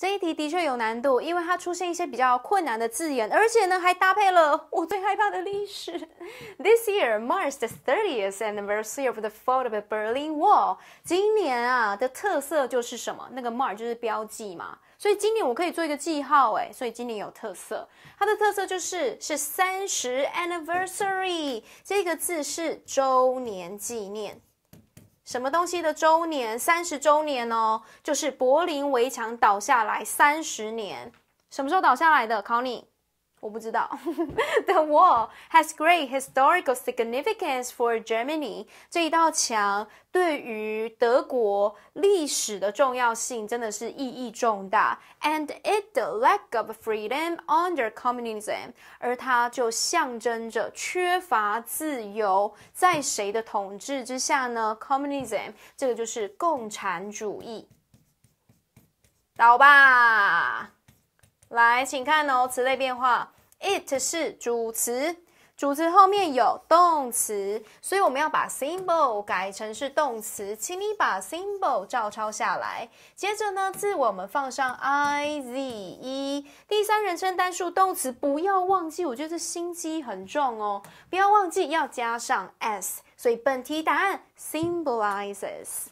这一题的确有难度，因为它出现一些比较困难的字眼，而且呢还搭配了我最害怕的历史。This year marks the thirtieth anniversary of the fall of the Berlin Wall。今年啊的特色就是什么？那个 mark 就是标记嘛，所以今年我可以做一个记号，哎，所以今年有特色。它的特色就是是三十 anniversary，这个字是周年纪念。什么东西的周年？三十周年哦，就是柏林围墙倒下来三十年。什么时候倒下来的？考你。我不知道。The wall has great historical significance for Germany。这一道墙对于德国历史的重要性真的是意义重大。And i t the lack of freedom under communism。而它就象征着缺乏自由，在谁的统治之下呢？Communism。这个就是共产主义，倒吧。来，请看哦，词类变化。It 是主词，主词后面有动词，所以我们要把 symbol 改成是动词。请你把 symbol 照抄下来。接着呢，字我们放上 I Z E，第三人称单数动词不要忘记。我觉得心机很重哦，不要忘记要加上 S。所以本题答案 symbolizes。